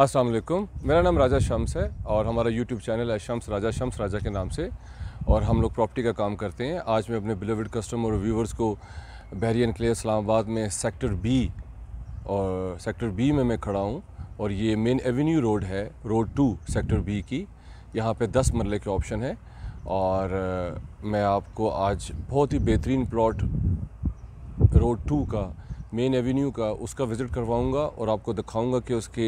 अस्सलाम मेरा नाम राजा शम्स है और हमारा यूट्यूब चैनल है शम्स राजा शम्स राजा के नाम से और हम लोग प्रॉपर्टी का काम करते हैं आज मैं अपने बिलोविड कस्टमर और व्यूवर्स को बहरियन क्ले इस्लामाबाद में सेक्टर बी और सेक्टर बी में मैं खड़ा हूँ और ये मेन एवेन्यू रोड है रोड टू सेक्टर बी की यहाँ पे दस मरले के ऑप्शन है और मैं आपको आज बहुत ही बेहतरीन प्लॉट रोड टू का मेन एवेन्यू का उसका विज़िट करवाऊँगा और आपको दिखाऊँगा कि उसके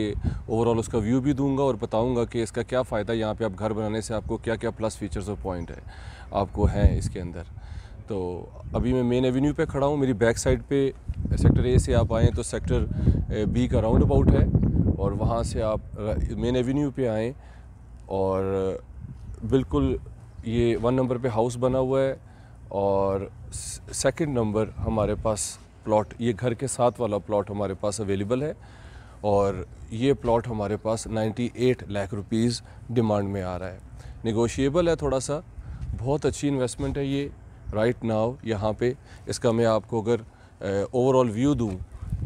ओवरऑल उसका व्यू भी दूँगा और बताऊँगा कि इसका क्या फ़ायदा यहाँ पर आप घर बनाने से आपको क्या क्या प्लस फीचर्स और पॉइंट है आपको हैं इसके अंदर तो अभी मैं मेन एवेन्यू पे खड़ा हूँ मेरी बैक साइड पे सेक्टर ए से आप आएँ तो सेक्टर बी का राउंड अबाउट है और वहाँ से आप मेन एवेन्यू पर आएँ और बिल्कुल ये वन नंबर पर हाउस बना हुआ है और सेकेंड नंबर हमारे पास प्लॉट ये घर के साथ वाला प्लॉट हमारे पास अवेलेबल है और ये प्लॉट हमारे पास 98 लाख रुपीस डिमांड में आ रहा है निगोशिएबल है थोड़ा सा बहुत अच्छी इन्वेस्टमेंट है ये राइट नाव यहाँ पे इसका मैं आपको अगर ओवरऑल व्यू दूँ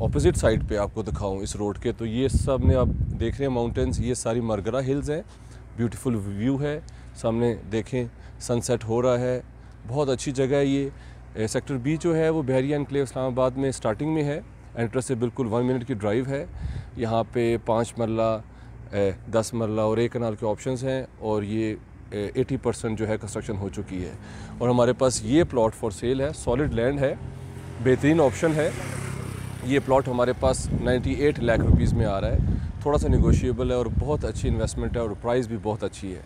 ऑपोजिट साइड पे आपको दिखाऊँ इस रोड के तो ये सब में आप देख रहे हैं माउंटेंस ये सारी मरगरा हिल्स हैं ब्यूटीफुल व्यू है सामने देखें सनसेट हो रहा है बहुत अच्छी जगह है ये सेक्टर बी जो है वो बहरिया इनकलेव इस्लामाबाद में स्टार्टिंग में है एंट्रेस से बिल्कुल वन मिनट की ड्राइव है यहाँ पे पाँच मरला दस मरला और एक कनाल के ऑप्शन हैं और ये एटी परसेंट जो है कंस्ट्रक्शन हो चुकी है और हमारे पास ये प्लॉट फॉर सेल है सॉलिड लैंड है बेहतरीन ऑप्शन है ये प्लॉट हमारे पास 98 लाख रुपीज़ में आ रहा है थोड़ा सा निगोशिएबल है और बहुत अच्छी इन्वेस्टमेंट है और प्राइस भी बहुत अच्छी है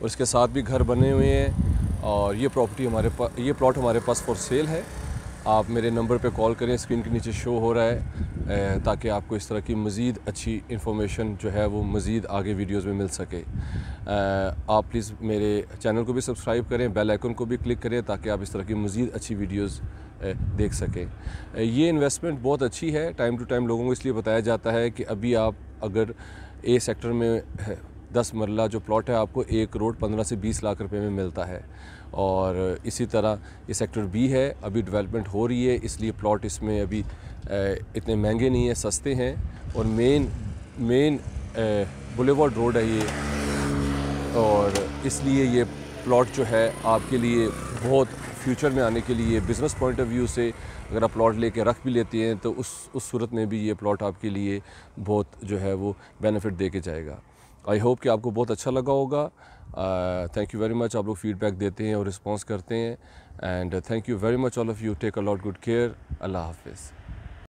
और इसके साथ भी घर बने हुए हैं और ये प्रॉपर्टी हमारे पास ये प्लॉट हमारे पास फॉर सेल है आप मेरे नंबर पे कॉल करें स्क्रीन के नीचे शो हो रहा है ताकि आपको इस तरह की मज़ीद अच्छी इन्फॉर्मेशन जो है वो मज़ीद आगे वीडियोस में मिल सके आप प्लीज़ मेरे चैनल को भी सब्सक्राइब करें बेल आइकन को भी क्लिक करें ताकि आप इस तरह की मज़ीद अच्छी वीडियोस देख सकें ये इन्वेस्टमेंट बहुत अच्छी है टाइम टू टाइम लोगों को इसलिए बताया जाता है कि अभी आप अगर ए सेक्टर में दस मरला जो प्लॉट है आपको एक करोड़ पंद्रह से बीस लाख रुपए में मिलता है और इसी तरह ये सेक्टर बी है अभी डेवलपमेंट हो रही है इसलिए प्लॉट इसमें अभी इतने महंगे नहीं हैं सस्ते हैं और मेन मेन बुलेवर्ड रोड है ये और इसलिए ये प्लॉट जो है आपके लिए बहुत फ्यूचर में आने के लिए बिज़नेस पॉइंट ऑफ व्यू से अगर आप प्लॉट लेके रख भी लेते हैं तो उस उस सूरत में भी ये प्लॉट आपके लिए बहुत जो है वो बेनिफिट दे के जाएगा आई होप कि आपको बहुत अच्छा लगा होगा थैंक यू वेरी मच आप लोग फीडबैक देते हैं और रिस्पॉन्स करते हैं and thank you very much all of you take a lot good care अल्लाह हाफिज़